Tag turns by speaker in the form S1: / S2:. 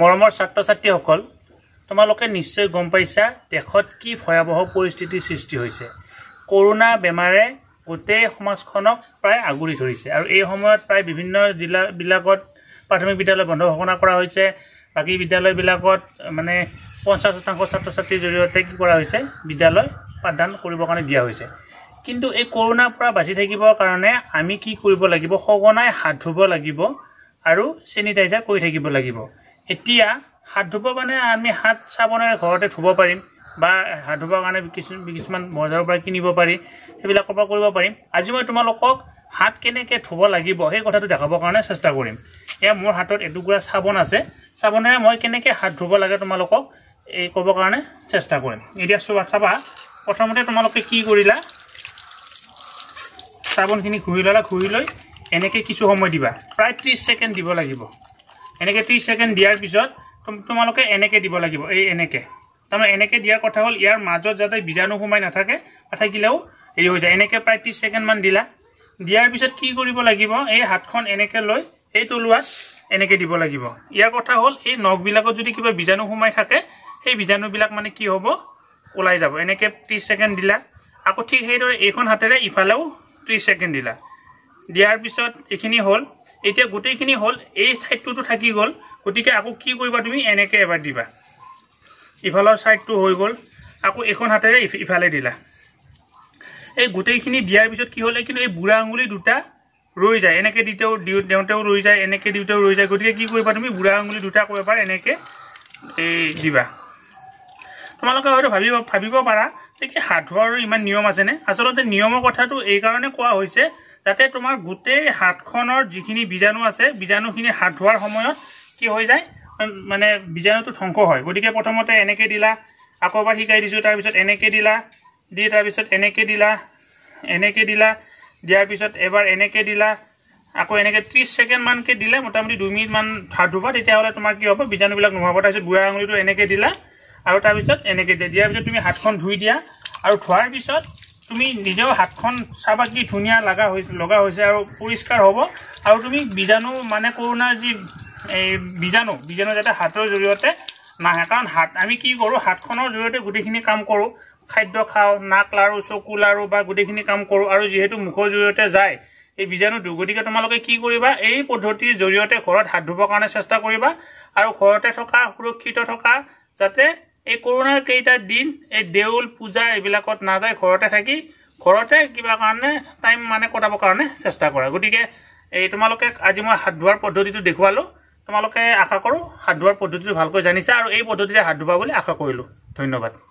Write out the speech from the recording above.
S1: মৰমৰ ছাত্ৰ ছাত্ৰীসকল তোমালোকে নিশ্চয় গম পাইছা দেশত কি ভয়াৱহ পৰিস্থিতিৰ সৃষ্টি হৈছে কৰোণা বেমাৰে গোটেই সমাজখনক প্ৰায় আগুৰি ধৰিছে আৰু এই সময়ত প্ৰায় বিভিন্ন জিলাবিলাকত প্ৰাথমিক বিদ্যালয় বন্ধ ঘোষণা কৰা হৈছে বাকী বিদ্যালয়বিলাকত মানে পঞ্চাছ শতাংশ ছাত্ৰ ছাত্ৰীৰ জৰিয়তে কি কৰা হৈছে বিদ্যালয় পাঠদান কৰিবৰ কাৰণে দিয়া হৈছে কিন্তু এই কৰোণাৰ পৰা বাচি থাকিবৰ কাৰণে আমি কি কৰিব লাগিব সঘনাই হাত ধুব লাগিব আৰু চেনিটাইজাৰ কৰি থাকিব লাগিব এতিয়া হাত ধুব মানে আমি হাত চাবোনেৰে ঘৰতে ধুব পাৰিম বা হাত ধুবৰ কাৰণে কিছুমান বজাৰৰ পৰা কিনিব পাৰি সেইবিলাকৰ পৰা কৰিব পাৰিম আজি মই তোমালোকক হাত কেনেকৈ ধুব লাগিব সেই কথাটো দেখাবৰ কাৰণে চেষ্টা কৰিম এয়া মোৰ হাতত এটুকুৰা চাবোন আছে চাবোনেৰে মই কেনেকৈ হাত ধুব লাগে তোমালোকক এই ক'ব কাৰণে চেষ্টা কৰিম এতিয়া চোৱা চাবা প্ৰথমতে তোমালোকে কি কৰিলা চাবোনখিনি ঘূৰি ল'লা ঘূৰি লৈ এনেকৈ কিছু সময় দিবা প্ৰায় ত্ৰিছ ছেকেণ্ড দিব লাগিব এনেকৈ ত্ৰিছ ছেকেণ্ড দিয়াৰ পিছত তোমালোকে এনেকৈ দিব লাগিব এই এনেকৈ তাৰমানে এনেকৈ দিয়াৰ কথা হ'ল ইয়াৰ মাজত যাতে বীজাণু সোমাই নাথাকে নাথাকিলেও হেৰি হৈ যায় এনেকৈ প্ৰায় ত্ৰিছ ছেকেণ্ডমান দিলা দিয়াৰ পিছত কি কৰিব লাগিব এই হাতখন এনেকৈ লৈ এই তলুৱাত এনেকৈ দিব লাগিব ইয়াৰ কথা হ'ল এই নখবিলাকত যদি কিবা বীজাণু সোমাই থাকে সেই বীজাণুবিলাক মানে কি হ'ব ওলাই যাব এনেকৈ ত্ৰিছ ছেকেণ্ড দিলা আকৌ ঠিক সেইদৰে এইখন হাতেৰে ইফালেও ত্ৰিছ ছেকেণ্ড দিলা দিয়াৰ পিছত এইখিনি হ'ল এতিয়া গোটেইখিনি হ'ল এই ছাইডটোতো থাকি গ'ল গতিকে আকৌ কি কৰিবা তুমি এনেকৈ এবাৰ দিবা ইফালৰ ছাইডটো হৈ গ'ল আকৌ এইখন হাতেৰে ইফালে দিলা এই গোটেইখিনি দিয়াৰ পিছত কি হ'ল কিন্তু এই বুঢ়া আঙুলি দুটা ৰৈ যায় এনেকৈ দি তেওঁতেও ৰৈ যায় এনেকৈ দিওঁতেও ৰৈ যায় গতিকে কি কৰিবা তুমি বুঢ়া আঙুলি দুটা কৰিব পাৰা এনেকৈ এই দিবা তোমালোকে হয়তো ভাবিব ভাবিব পাৰা যে কি হাত ধোৱাৰো ইমান নিয়ম আছেনে আচলতে নিয়মৰ কথাটো এইকাৰণে কোৱা হৈছে যাতে তোমাৰ গোটেই হাতখনৰ যিখিনি বীজাণু আছে বীজাণুখিনি হাত ধোৱাৰ সময়ত কি হৈ যায় মানে বীজাণুটো ধ্বংস হয় গতিকে প্ৰথমতে এনেকৈ দিলা আকৌ এবাৰ শিকাই দিছোঁ তাৰপিছত এনেকৈ দিলা দি তাৰপিছত এনেকৈ দিলা এনেকৈ দিলা দিয়াৰ পিছত এবাৰ এনেকৈ দিলা আকৌ এনেকৈ ত্ৰিছ ছেকেণ্ডমানকৈ দিলে মোটামুটি দুই মিনিটমান হাত ধোবা তেতিয়াহ'লে তোমাৰ কি হ'ব বীজাণুবিলাক নোহোৱাব তাৰপিছত বুঢ়া আঙুলিটো এনেকৈ দিলা আৰু তাৰপিছত এনেকৈ দিয়া দিয়াৰ পিছত তুমি হাতখন ধুই দিয়া আৰু ধোৱাৰ পিছত তুমি নিজেও হাতখন চাবা কি ধুনীয়া লগা হৈছে লগা হৈছে আৰু পৰিষ্কাৰ হ'ব আৰু তুমি বীজাণু মানে কৰোণাৰ যি এই বীজাণু বীজাণু যাতে হাতৰ জৰিয়তে নাহে কাৰণ হাত আমি কি কৰোঁ হাতখনৰ জৰিয়তে গোটেইখিনি কাম কৰোঁ খাদ্য খাওঁ নাক লাৰু চকু লাৰু বা গোটেইখিনি কাম কৰোঁ আৰু যিহেতু মুখৰ জৰিয়তে যায় এই বীজাণুটো গতিকে তোমালোকে কি কৰিবা এই পদ্ধতিৰ জৰিয়তে ঘৰত হাত ধুবৰ কাৰণে চেষ্টা কৰিবা আৰু ঘৰতে থকা সুৰক্ষিত থকা যাতে এই কৰোণাৰ কেইটা দিন এই দেউল পূজা এইবিলাকত নাযায় ঘৰতে থাকি ঘৰতে কিবা কাৰণে টাইম মানে কটাবৰ কাৰণে চেষ্টা কৰা গতিকে এই তোমালোকে আজি মই হাত ধোৱাৰ পদ্ধতিটো দেখুৱালোঁ তোমালোকে আশা কৰোঁ হাত ধোৱাৰ পদ্ধতিটো ভালকৈ জানিছা আৰু এই পদ্ধতিৰে হাত ধোবা বুলি আশা কৰিলোঁ ধন্যবাদ